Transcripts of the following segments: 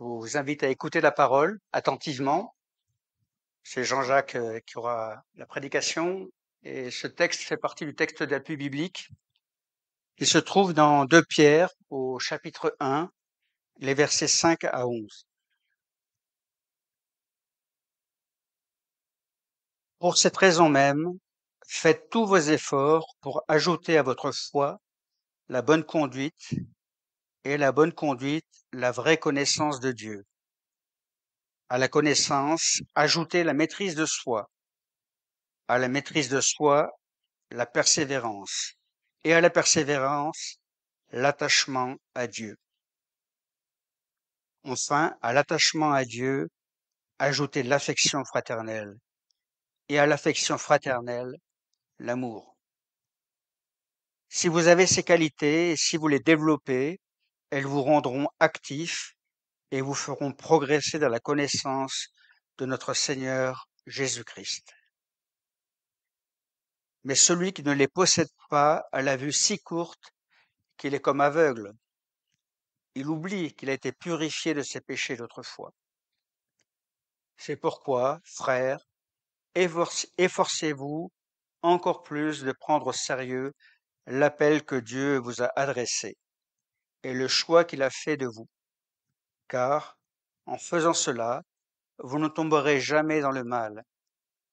Je vous invite à écouter la parole attentivement. C'est Jean-Jacques euh, qui aura la prédication et ce texte fait partie du texte d'appui biblique. Il se trouve dans 2 Pierre au chapitre 1, les versets 5 à 11. Pour cette raison même, faites tous vos efforts pour ajouter à votre foi la bonne conduite, et la bonne conduite la vraie connaissance de Dieu. À la connaissance, ajoutez la maîtrise de soi. À la maîtrise de soi, la persévérance. Et à la persévérance, l'attachement à Dieu. Enfin, à l'attachement à Dieu, ajoutez l'affection fraternelle. Et à l'affection fraternelle, l'amour. Si vous avez ces qualités, et si vous les développez, elles vous rendront actifs et vous feront progresser dans la connaissance de notre Seigneur Jésus-Christ. Mais celui qui ne les possède pas a la vue si courte qu'il est comme aveugle. Il oublie qu'il a été purifié de ses péchés d'autrefois. C'est pourquoi, frères, efforcez-vous encore plus de prendre au sérieux l'appel que Dieu vous a adressé et le choix qu'il a fait de vous. Car, en faisant cela, vous ne tomberez jamais dans le mal.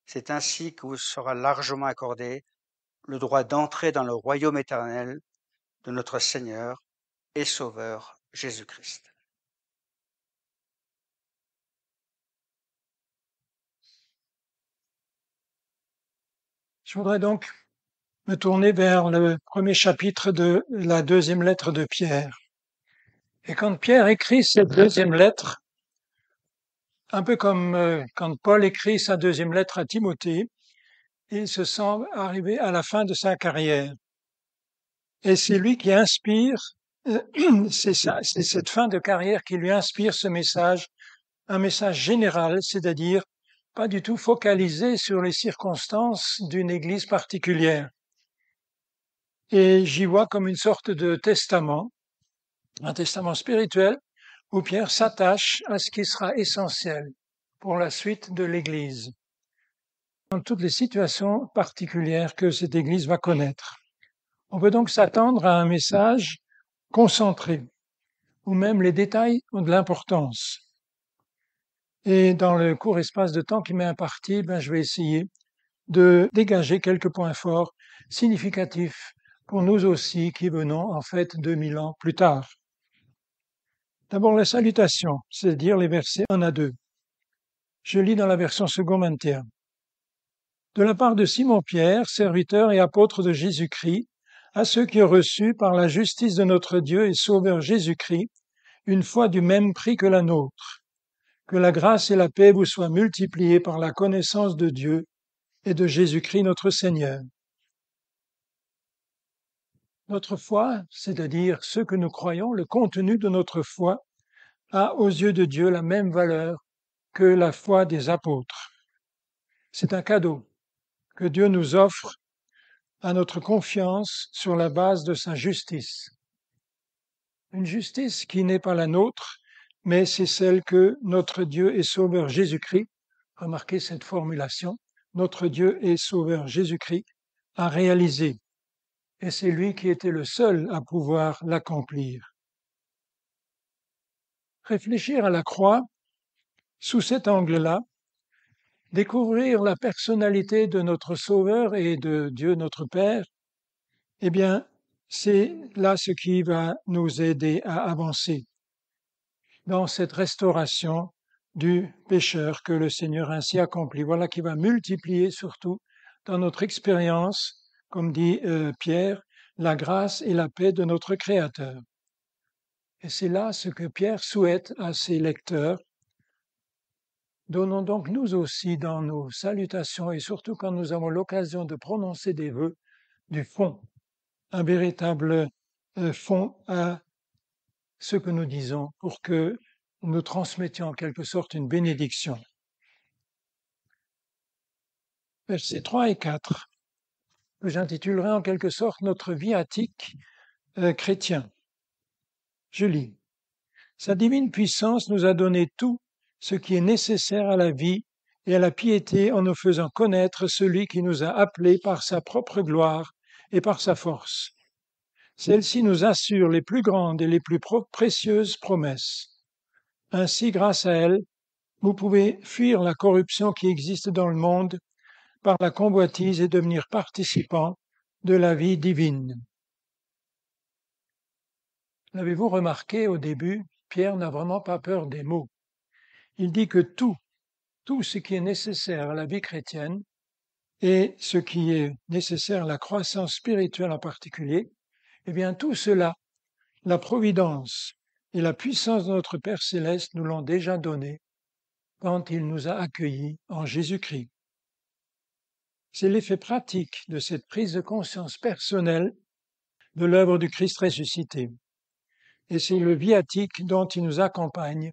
C'est ainsi que vous sera largement accordé le droit d'entrer dans le royaume éternel de notre Seigneur et Sauveur Jésus-Christ. Je voudrais donc me tourner vers le premier chapitre de la deuxième lettre de Pierre. Et quand Pierre écrit cette deuxième lettre, un peu comme euh, quand Paul écrit sa deuxième lettre à Timothée, il se sent arrivé à la fin de sa carrière. Et c'est lui qui inspire, euh, c'est cette fin de carrière qui lui inspire ce message, un message général, c'est-à-dire pas du tout focalisé sur les circonstances d'une église particulière. Et j'y vois comme une sorte de testament, un testament spirituel, où Pierre s'attache à ce qui sera essentiel pour la suite de l'Église, dans toutes les situations particulières que cette Église va connaître. On peut donc s'attendre à un message concentré, ou même les détails ont de l'importance. Et dans le court espace de temps qui m'est imparti, ben, je vais essayer de dégager quelques points forts significatifs pour nous aussi qui venons en fait mille ans plus tard. D'abord la salutation, c'est-à-dire les versets 1 à 2. Je lis dans la version seconde 21. De la part de Simon-Pierre, serviteur et apôtre de Jésus-Christ, à ceux qui ont reçu par la justice de notre Dieu et Sauveur Jésus-Christ, une fois du même prix que la nôtre. Que la grâce et la paix vous soient multipliées par la connaissance de Dieu et de Jésus-Christ notre Seigneur. Notre foi, c'est-à-dire ce que nous croyons, le contenu de notre foi, a aux yeux de Dieu la même valeur que la foi des apôtres. C'est un cadeau que Dieu nous offre à notre confiance sur la base de sa justice. Une justice qui n'est pas la nôtre, mais c'est celle que notre Dieu et Sauveur Jésus-Christ, remarquez cette formulation, notre Dieu et Sauveur Jésus-Christ, a réalisée et c'est lui qui était le seul à pouvoir l'accomplir. Réfléchir à la croix sous cet angle-là, découvrir la personnalité de notre Sauveur et de Dieu notre Père, eh bien, c'est là ce qui va nous aider à avancer dans cette restauration du pécheur que le Seigneur ainsi accomplit. Voilà qui va multiplier surtout dans notre expérience comme dit euh, Pierre, la grâce et la paix de notre Créateur. Et c'est là ce que Pierre souhaite à ses lecteurs. Donnons donc nous aussi dans nos salutations et surtout quand nous avons l'occasion de prononcer des voeux, du fond, un véritable euh, fond à ce que nous disons pour que nous transmettions en quelque sorte une bénédiction. Versets 3 et 4 que j'intitulerai en quelque sorte notre vie attique euh, chrétien. Je lis. Sa divine puissance nous a donné tout ce qui est nécessaire à la vie et à la piété en nous faisant connaître celui qui nous a appelés par sa propre gloire et par sa force. Celle-ci nous assure les plus grandes et les plus précieuses promesses. Ainsi, grâce à elle, vous pouvez fuir la corruption qui existe dans le monde par la convoitise et devenir participant de la vie divine. L'avez-vous remarqué au début, Pierre n'a vraiment pas peur des mots. Il dit que tout, tout ce qui est nécessaire à la vie chrétienne, et ce qui est nécessaire à la croissance spirituelle en particulier, eh bien tout cela, la providence et la puissance de notre Père céleste nous l'ont déjà donné quand il nous a accueillis en Jésus-Christ c'est l'effet pratique de cette prise de conscience personnelle de l'œuvre du Christ ressuscité. Et c'est le viatique dont il nous accompagne,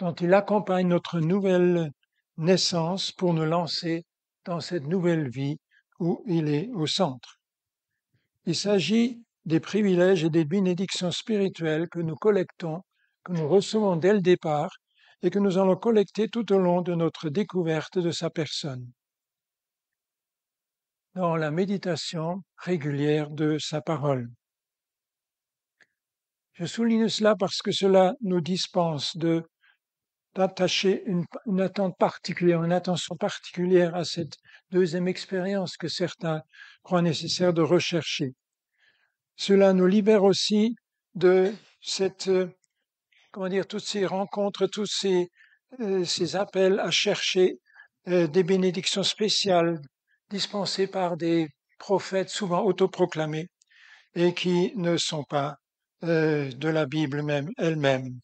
dont il accompagne notre nouvelle naissance pour nous lancer dans cette nouvelle vie où il est au centre. Il s'agit des privilèges et des bénédictions spirituelles que nous collectons, que nous recevons dès le départ et que nous allons collecter tout au long de notre découverte de sa personne dans la méditation régulière de sa parole. Je souligne cela parce que cela nous dispense de d'attacher une, attente particulière, une attention particulière à cette deuxième expérience que certains croient nécessaire de rechercher. Cela nous libère aussi de cette, comment dire, toutes ces rencontres, tous ces, euh, ces appels à chercher euh, des bénédictions spéciales, dispensés par des prophètes souvent autoproclamés et qui ne sont pas euh, de la Bible même elle-même.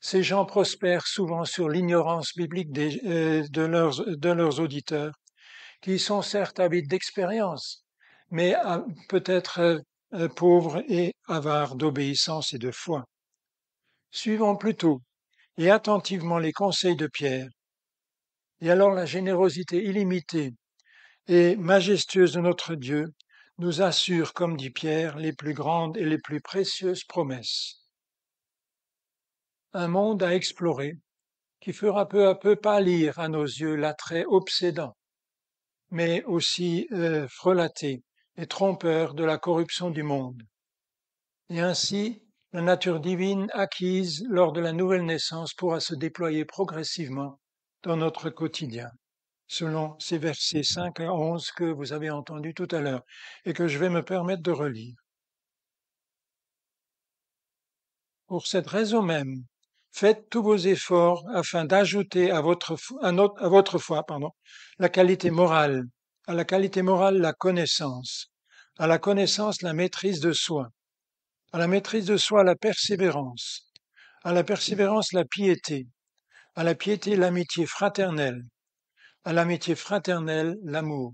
Ces gens prospèrent souvent sur l'ignorance biblique euh, de, leurs, auditeurs, qui sont certes habiles d'expérience, mais ah, peut-être euh, pauvres et avares d'obéissance et de foi. Suivons plutôt et attentivement les conseils de Pierre. Et alors la générosité illimitée et majestueuse de notre Dieu nous assure, comme dit Pierre, les plus grandes et les plus précieuses promesses. Un monde à explorer qui fera peu à peu pâlir à nos yeux l'attrait obsédant, mais aussi euh, frelaté et trompeur de la corruption du monde. Et ainsi, la nature divine acquise lors de la nouvelle naissance pourra se déployer progressivement dans notre quotidien selon ces versets 5 à 11 que vous avez entendus tout à l'heure et que je vais me permettre de relire. Pour cette raison même, faites tous vos efforts afin d'ajouter à votre, à votre foi pardon, la qualité morale, à la qualité morale la connaissance, à la connaissance la maîtrise de soi, à la maîtrise de soi la persévérance, à la persévérance la piété, à la piété l'amitié fraternelle, à l'amitié fraternelle, l'amour.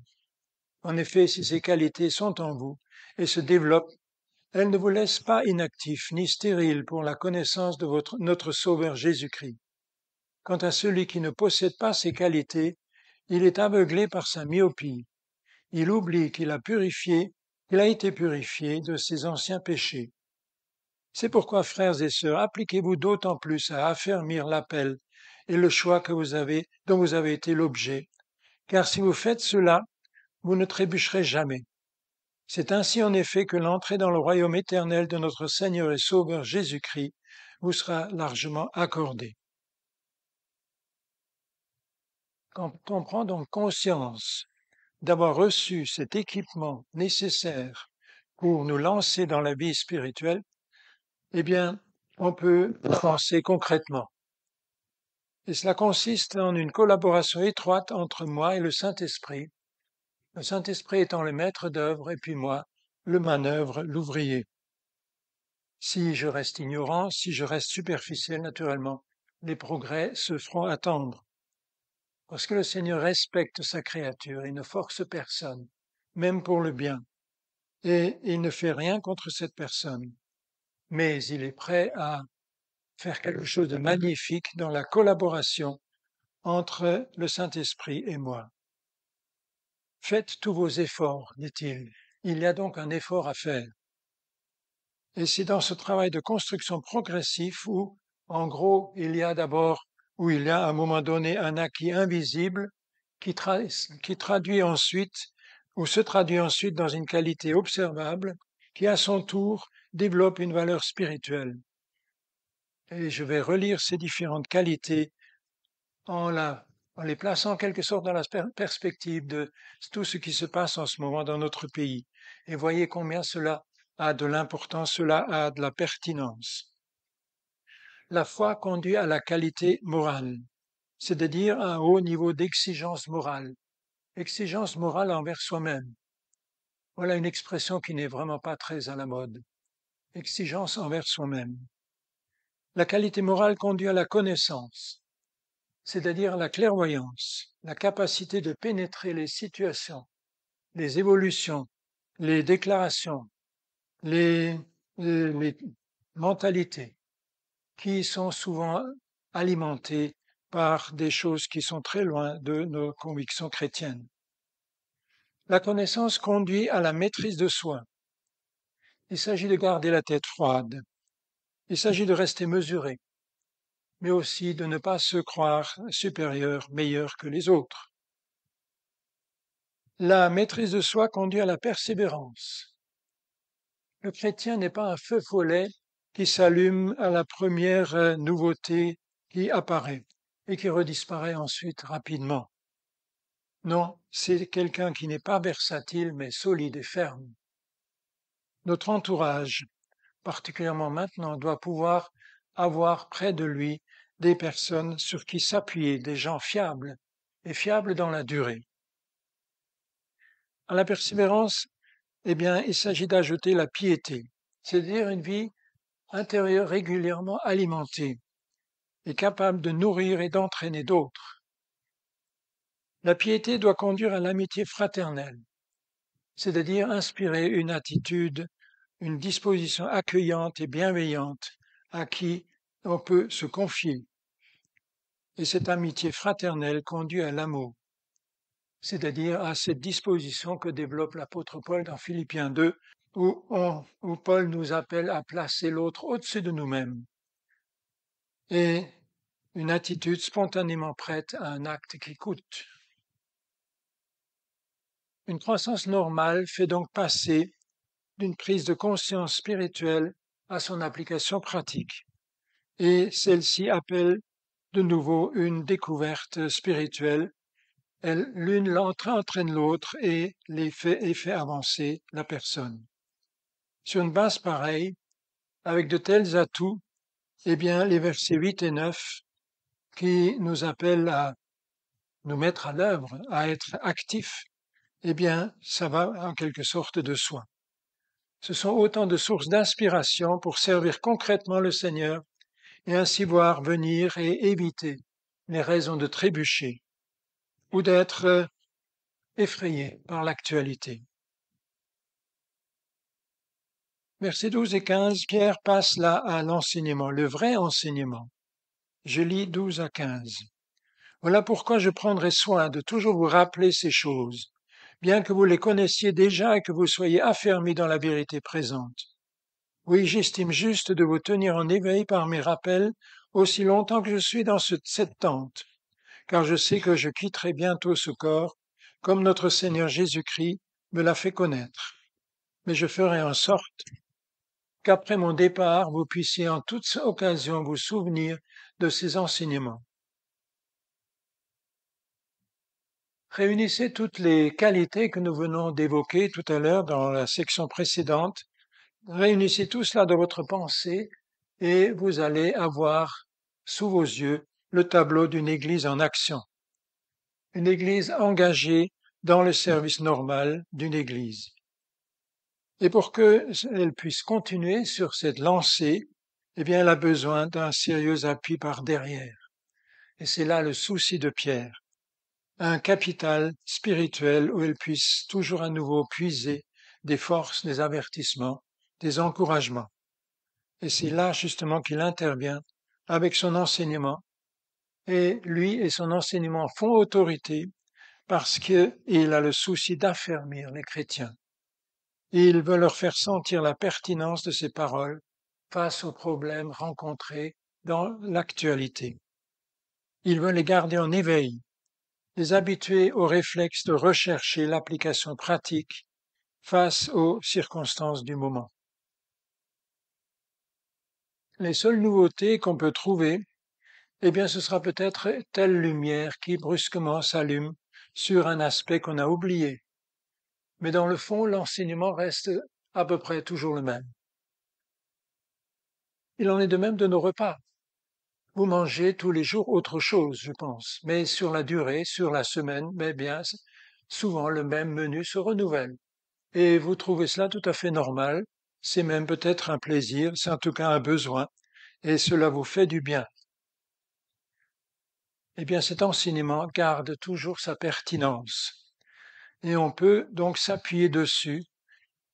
En effet, si ces qualités sont en vous et se développent, elles ne vous laissent pas inactifs ni stériles pour la connaissance de votre, notre Sauveur Jésus-Christ. Quant à celui qui ne possède pas ces qualités, il est aveuglé par sa myopie. Il oublie qu'il a purifié, qu'il a été purifié de ses anciens péchés. C'est pourquoi, frères et sœurs, appliquez-vous d'autant plus à affermir l'appel et le choix que vous avez, dont vous avez été l'objet, car si vous faites cela, vous ne trébucherez jamais. C'est ainsi en effet que l'entrée dans le royaume éternel de notre Seigneur et Sauveur Jésus-Christ vous sera largement accordée. Quand on prend donc conscience d'avoir reçu cet équipement nécessaire pour nous lancer dans la vie spirituelle, eh bien, on peut penser concrètement. Et cela consiste en une collaboration étroite entre moi et le Saint-Esprit, le Saint-Esprit étant le maître d'œuvre et puis moi, le manœuvre, l'ouvrier. Si je reste ignorant, si je reste superficiel, naturellement, les progrès se feront attendre. Parce que le Seigneur respecte sa créature, il ne force personne, même pour le bien, et il ne fait rien contre cette personne, mais il est prêt à faire quelque chose de magnifique dans la collaboration entre le Saint-Esprit et moi. Faites tous vos efforts, dit-il. Il y a donc un effort à faire. Et c'est dans ce travail de construction progressif où, en gros, il y a d'abord, où il y a à un moment donné un acquis invisible qui, qui traduit ensuite, ou se traduit ensuite dans une qualité observable qui à son tour développe une valeur spirituelle et je vais relire ces différentes qualités en, les plaçant en quelque sorte dans la perspective de tout ce qui se passe en ce moment dans notre pays. Et voyez combien cela a de l'importance, cela a de la pertinence. La foi conduit à la qualité morale, c'est-à-dire à un haut niveau d'exigence morale, exigence morale envers soi-même. Voilà une expression qui n'est vraiment pas très à la mode. Exigence envers soi-même. La qualité morale conduit à la connaissance, c'est-à-dire la clairvoyance, la capacité de pénétrer les situations, les évolutions, les déclarations, les, les mentalités, qui sont souvent alimentées par des choses qui sont très loin de nos convictions chrétiennes. La connaissance conduit à la maîtrise de soi. Il s'agit de garder la tête froide, il s'agit de rester mesuré, mais aussi de ne pas se croire supérieur, meilleur que les autres. La maîtrise de soi conduit à la persévérance. Le chrétien n'est pas un feu follet qui s'allume à la première euh, nouveauté qui apparaît et qui redisparaît ensuite rapidement. Non, c'est quelqu'un qui n'est pas versatile mais solide et ferme. Notre entourage particulièrement maintenant, doit pouvoir avoir près de lui des personnes sur qui s'appuyer, des gens fiables et fiables dans la durée. À la persévérance, eh bien, il s'agit d'ajouter la piété, c'est-à-dire une vie intérieure régulièrement alimentée et capable de nourrir et d'entraîner d'autres. La piété doit conduire à l'amitié fraternelle, c'est-à-dire inspirer une attitude une disposition accueillante et bienveillante à qui on peut se confier. Et cette amitié fraternelle conduit à l'amour, c'est-à-dire à cette disposition que développe l'apôtre Paul dans Philippiens 2, où, Paul nous appelle à placer l'autre au-dessus de nous-mêmes. Et une attitude spontanément prête à un acte qui coûte. Une croissance normale fait donc passer d'une prise de conscience spirituelle à son application pratique. Et celle-ci appelle de nouveau une découverte spirituelle. L'une entraîne l'autre et les fait, avancer la personne. Sur une base pareille, avec de tels atouts, eh bien, les versets 8 et 9 qui nous appellent à nous mettre à l'œuvre, à être actifs, eh bien, ça va en quelque sorte de soi. Ce sont autant de sources d'inspiration pour servir concrètement le Seigneur et ainsi voir venir et éviter les raisons de trébucher ou d'être euh, effrayé par l'actualité. Versets 12 et 15, Pierre passe là à l'enseignement, le vrai enseignement. Je lis 12 à 15. Voilà pourquoi je prendrai soin de toujours vous rappeler ces choses, bien que vous les connaissiez déjà et que vous soyez affermis dans la vérité présente. Oui, j'estime juste de vous tenir en éveil par mes rappels aussi longtemps que je suis dans cette tente, car je sais que je quitterai bientôt ce corps, comme notre Seigneur Jésus-Christ me l'a fait connaître. Mais je ferai en sorte qu'après mon départ, vous puissiez en toute occasion vous souvenir de ces enseignements. Réunissez toutes les qualités que nous venons d'évoquer tout à l'heure dans la section précédente. Réunissez tout cela dans votre pensée et vous allez avoir sous vos yeux le tableau d'une Église en action, une Église engagée dans le service normal d'une Église. Et pour elle puisse continuer sur cette lancée, eh bien, elle a besoin d'un sérieux appui par derrière. Et c'est là le souci de Pierre un capital spirituel où elle puisse toujours à nouveau puiser des forces, des avertissements, des encouragements. Et c'est là justement qu'il intervient avec son enseignement. Et lui et son enseignement font autorité parce qu'il a le souci d'affermir les chrétiens. il veut leur faire sentir la pertinence de ses paroles face aux problèmes rencontrés dans l'actualité. Il veut les garder en éveil les habitués au réflexe de rechercher l'application pratique face aux circonstances du moment. Les seules nouveautés qu'on peut trouver, eh bien ce sera peut-être telle lumière qui brusquement s'allume sur un aspect qu'on a oublié. Mais dans le fond, l'enseignement reste à peu près toujours le même. Il en est de même de nos repas vous mangez tous les jours autre chose, je pense, mais sur la durée, sur la semaine, mais bien souvent le même menu se renouvelle. Et vous trouvez cela tout à fait normal, c'est même peut-être un plaisir, c'est en tout cas un besoin, et cela vous fait du bien. Eh bien cet enseignement garde toujours sa pertinence, et on peut donc s'appuyer dessus,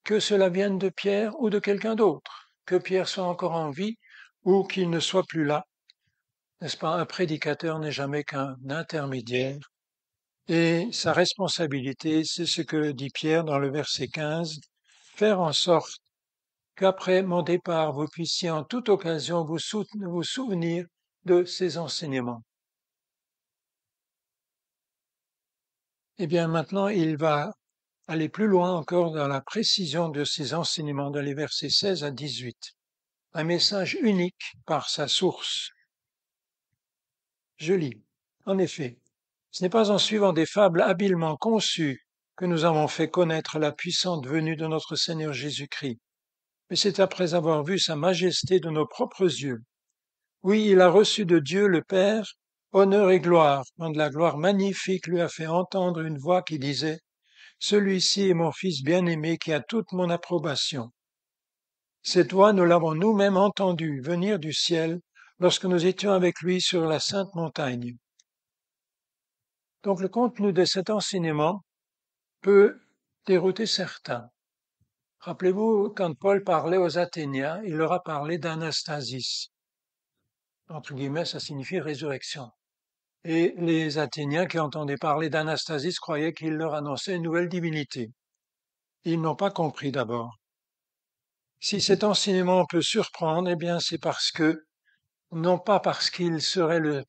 que cela vienne de Pierre ou de quelqu'un d'autre, que Pierre soit encore en vie ou qu'il ne soit plus là, n'est-ce pas Un prédicateur n'est jamais qu'un intermédiaire. Et sa responsabilité, c'est ce que dit Pierre dans le verset 15, faire en sorte qu'après mon départ, vous puissiez en toute occasion vous, souvenir de ses enseignements. Eh bien maintenant, il va aller plus loin encore dans la précision de ses enseignements dans les versets 16 à 18. Un message unique par sa source. Je lis. En effet, ce n'est pas en suivant des fables habilement conçues que nous avons fait connaître la puissante venue de notre Seigneur Jésus-Christ, mais c'est après avoir vu sa majesté de nos propres yeux. Oui, il a reçu de Dieu le Père honneur et gloire, quand la gloire magnifique lui a fait entendre une voix qui disait Celui-ci est mon Fils bien-aimé qui a toute mon approbation. Cette voix, nous l'avons nous-mêmes entendue venir du ciel lorsque nous étions avec lui sur la sainte montagne. Donc le contenu de cet enseignement peut dérouter certains. Rappelez-vous, quand Paul parlait aux Athéniens, il leur a parlé d'anastasis. Entre guillemets, ça signifie résurrection. Et les Athéniens qui entendaient parler d'anastasis croyaient qu'il leur annonçait une nouvelle divinité. Ils n'ont pas compris d'abord. Si cet enseignement peut surprendre, eh bien, c'est parce que non pas parce qu'il serait le,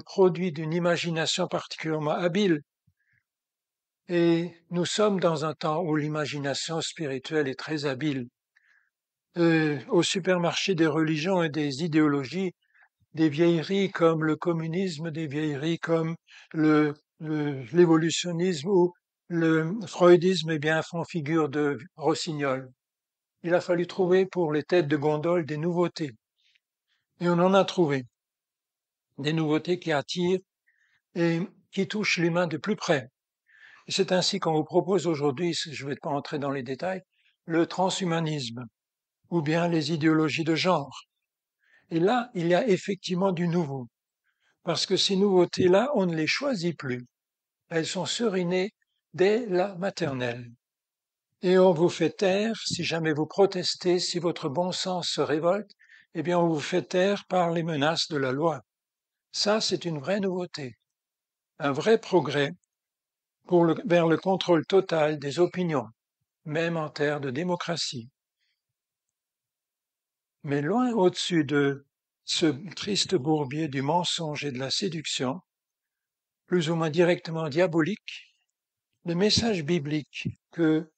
produit d'une imagination particulièrement habile, et nous sommes dans un temps où l'imagination spirituelle est très habile. Euh, au supermarché des religions et des idéologies, des vieilleries comme le communisme, des vieilleries comme l'évolutionnisme le, l'évolutionnisme ou le freudisme, eh bien, font figure de rossignol. Il a fallu trouver pour les têtes de gondole des nouveautés. Et on en a trouvé des nouveautés qui attirent et qui touchent l'humain de plus près. C'est ainsi qu'on vous propose aujourd'hui, je ne vais pas entrer dans les détails, le transhumanisme ou bien les idéologies de genre. Et là, il y a effectivement du nouveau, parce que ces nouveautés-là, on ne les choisit plus. Elles sont serinées dès la maternelle. Et on vous fait taire si jamais vous protestez, si votre bon sens se révolte, eh bien, on vous fait taire par les menaces de la loi. Ça, c'est une vraie nouveauté, un vrai progrès vers le contrôle total des opinions, même en terre de démocratie. Mais loin au-dessus de ce triste bourbier du mensonge et de la séduction, plus ou moins directement diabolique, le message biblique que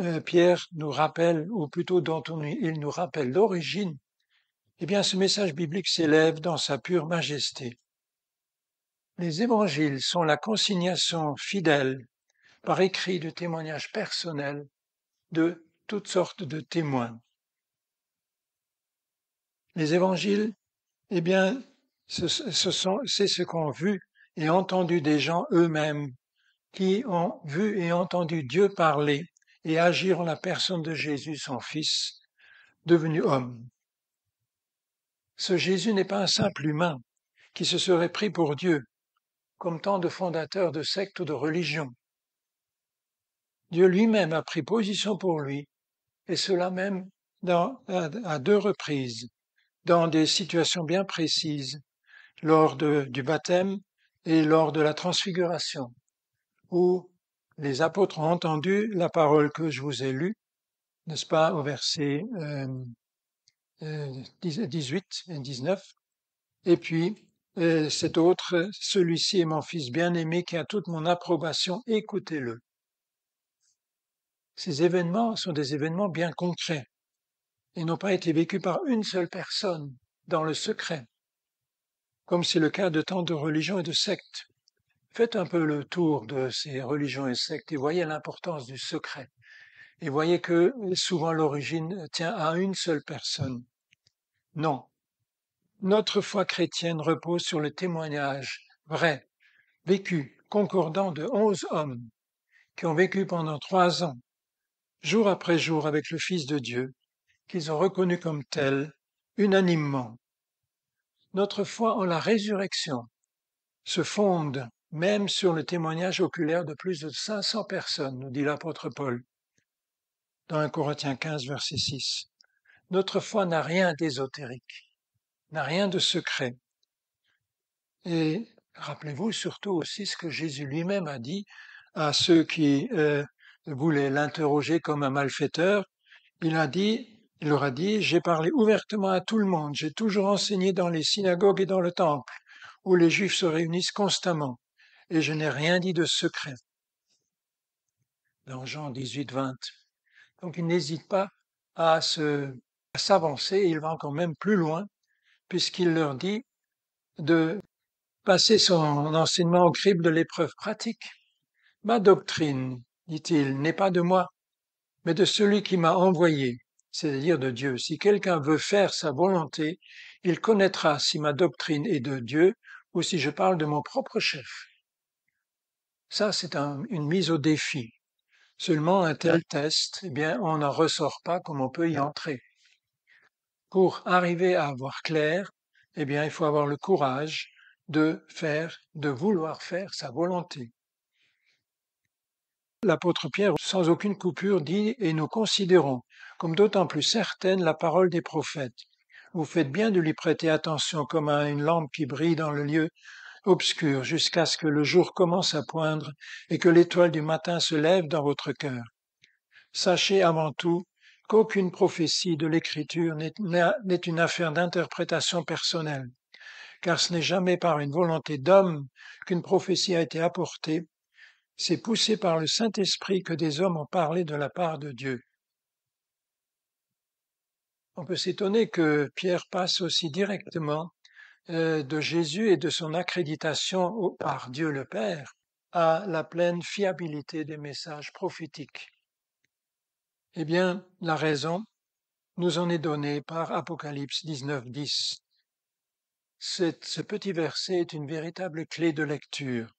euh, Pierre nous rappelle, ou plutôt dont il nous rappelle l'origine, eh bien, ce message biblique s'élève dans sa pure majesté. Les évangiles sont la consignation fidèle, par écrit de témoignages personnels, de toutes sortes de témoins. Les évangiles, eh bien, c'est ce qu'ont vu et entendu des gens eux-mêmes, qui ont vu et entendu Dieu parler et agir en la personne de Jésus, son Fils, devenu homme. Ce Jésus n'est pas un simple humain qui se serait pris pour Dieu, comme tant de fondateurs de sectes ou de religions. Dieu lui-même a pris position pour lui, et cela même à, deux reprises, dans des situations bien précises, lors du baptême et lors de la transfiguration, où les apôtres ont entendu la parole que je vous ai lue, n'est-ce pas, au verset euh, 18 euh, et 19. Et puis, euh, cet autre, celui-ci est mon fils bien-aimé qui a toute mon approbation, écoutez-le. Ces événements sont des événements bien concrets et n'ont pas été vécus par une seule personne dans le secret, comme c'est le cas de tant de religions et de sectes. Faites un peu le tour de ces religions et sectes et voyez l'importance du secret. Et voyez que euh, souvent l'origine tient à une seule personne. Non. Notre foi chrétienne repose sur le témoignage vrai, vécu, concordant de onze hommes qui ont vécu pendant trois ans, jour après jour avec le Fils de Dieu, qu'ils ont reconnu comme tel, unanimement. Notre foi en la résurrection se fonde même sur le témoignage oculaire de plus de 500 personnes, nous dit l'apôtre Paul dans 1 Corinthiens 15, verset 6. Notre foi n'a rien d'ésotérique, n'a rien de secret. Et rappelez-vous surtout aussi ce que Jésus lui-même a dit à ceux qui euh, voulaient l'interroger comme un malfaiteur. Il a dit, il leur a dit, j'ai parlé ouvertement à tout le monde, j'ai toujours enseigné dans les synagogues et dans le temple, où les Juifs se réunissent constamment, et je n'ai rien dit de secret. Dans Jean 18, 20. Donc il n'hésite pas à se s'avancer, il va encore même plus loin, puisqu'il leur dit de passer son enseignement au crible de l'épreuve pratique. Ma doctrine, dit-il, n'est pas de moi, mais de celui qui m'a envoyé, c'est-à-dire de Dieu. Si quelqu'un veut faire sa volonté, il connaîtra si ma doctrine est de Dieu ou si je parle de mon propre chef. Ça, c'est une mise au défi. Seulement un tel test, eh bien, on n'en ressort pas comme on peut y entrer pour arriver à avoir clair, eh bien, il faut avoir le courage de faire, de vouloir faire sa volonté. L'apôtre Pierre, sans aucune coupure, dit Et nous considérons comme d'autant plus certaine la parole des prophètes. Vous faites bien de lui prêter attention comme à une lampe qui brille dans le lieu obscur jusqu'à ce que le jour commence à poindre et que l'étoile du matin se lève dans votre cœur. Sachez avant tout qu'aucune prophétie de l'Écriture n'est une affaire d'interprétation personnelle, car ce n'est jamais par une volonté d'homme qu'une prophétie a été apportée, c'est poussé par le Saint-Esprit que des hommes ont parlé de la part de Dieu. On peut s'étonner que Pierre passe aussi directement euh, de Jésus et de son accréditation par Dieu le Père à la pleine fiabilité des messages prophétiques. Eh bien, la raison nous en est donnée par Apocalypse 19, 10. ce petit verset est une véritable clé de lecture.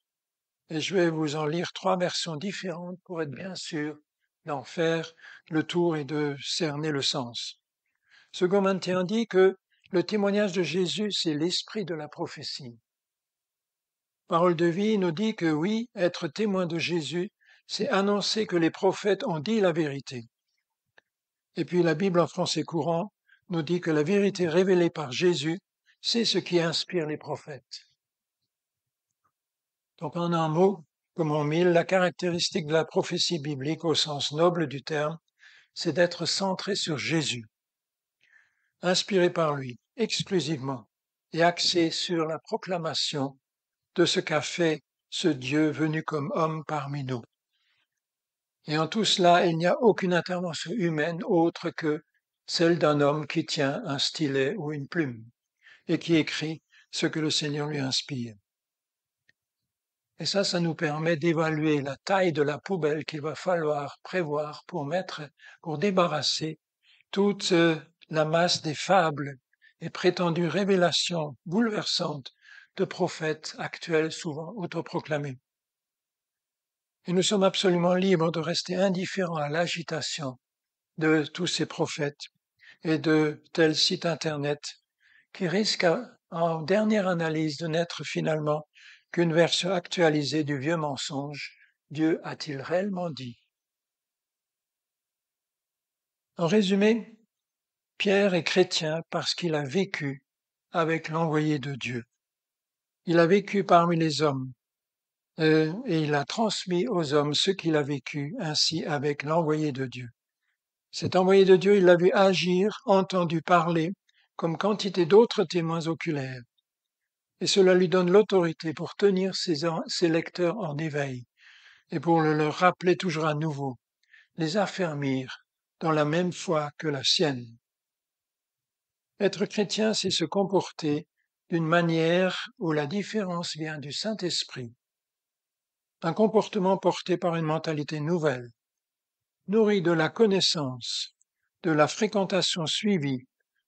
Et je vais vous en lire trois versions différentes pour être bien sûr d'en faire le tour et de cerner le sens. Second on dit que le témoignage de Jésus, c'est l'esprit de la prophétie. Parole de vie nous dit que oui, être témoin de Jésus, c'est annoncer que les prophètes ont dit la vérité. Et puis la Bible en français courant nous dit que la vérité révélée par Jésus, c'est ce qui inspire les prophètes. Donc en un mot, comme on mille, la caractéristique de la prophétie biblique au sens noble du terme, c'est d'être centré sur Jésus, inspiré par lui exclusivement et axé sur la proclamation de ce qu'a fait ce Dieu venu comme homme parmi nous. Et en tout cela, il n'y a aucune intervention humaine autre que celle d'un homme qui tient un stylet ou une plume et qui écrit ce que le Seigneur lui inspire. Et ça, ça nous permet d'évaluer la taille de la poubelle qu'il va falloir prévoir pour mettre, pour débarrasser toute euh, la masse des fables et prétendues révélations bouleversantes de prophètes actuels souvent autoproclamés. Et nous sommes absolument libres de rester indifférents à l'agitation de tous ces prophètes et de tels sites Internet qui risquent, en dernière analyse, de n'être finalement qu'une version actualisée du vieux mensonge Dieu a-t-il réellement dit En résumé, Pierre est chrétien parce qu'il a vécu avec l'envoyé de Dieu. Il a vécu parmi les hommes euh, et il a transmis aux hommes ce qu'il a vécu ainsi avec l'envoyé de Dieu. Cet envoyé de Dieu, il l'a vu agir, entendu parler, comme quantité d'autres témoins oculaires. Et cela lui donne l'autorité pour tenir ses, ses, lecteurs en éveil et pour le leur rappeler toujours à nouveau, les affermir dans la même foi que la sienne. Être chrétien, c'est se comporter d'une manière où la différence vient du Saint-Esprit un comportement porté par une mentalité nouvelle, nourri de la connaissance, de la fréquentation suivie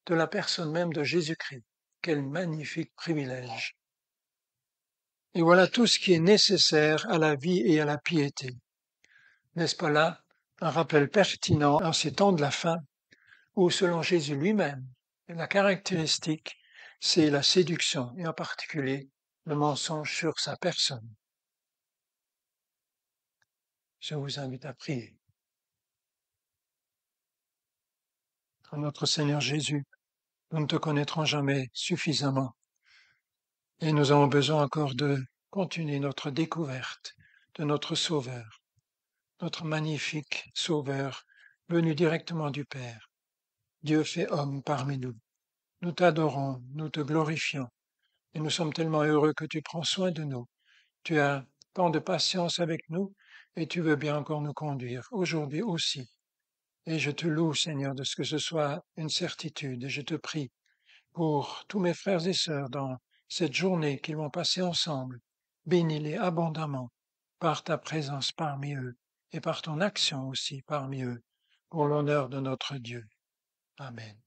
de la personne même de Jésus-Christ. Quel magnifique privilège. Et voilà tout ce qui est nécessaire à la vie et à la piété. N'est-ce pas là un rappel pertinent en ces temps de la fin, où selon Jésus lui-même, la caractéristique, c'est la séduction, et en particulier le mensonge sur sa personne je vous invite à prier. À notre Seigneur Jésus, nous ne te connaîtrons jamais suffisamment et nous avons besoin encore de continuer notre découverte de notre Sauveur, notre magnifique Sauveur venu directement du Père. Dieu fait homme parmi nous. Nous t'adorons, nous te glorifions, et nous sommes tellement heureux que tu prends soin de nous. Tu as tant de patience avec nous et tu veux bien encore nous conduire, aujourd'hui aussi. Et je te loue, Seigneur, de ce que ce soit une certitude, et je te prie pour tous mes frères et sœurs dans cette journée qu'ils vont passer ensemble. Bénis-les abondamment par ta présence parmi eux et par ton action aussi parmi eux, pour l'honneur de notre Dieu. Amen.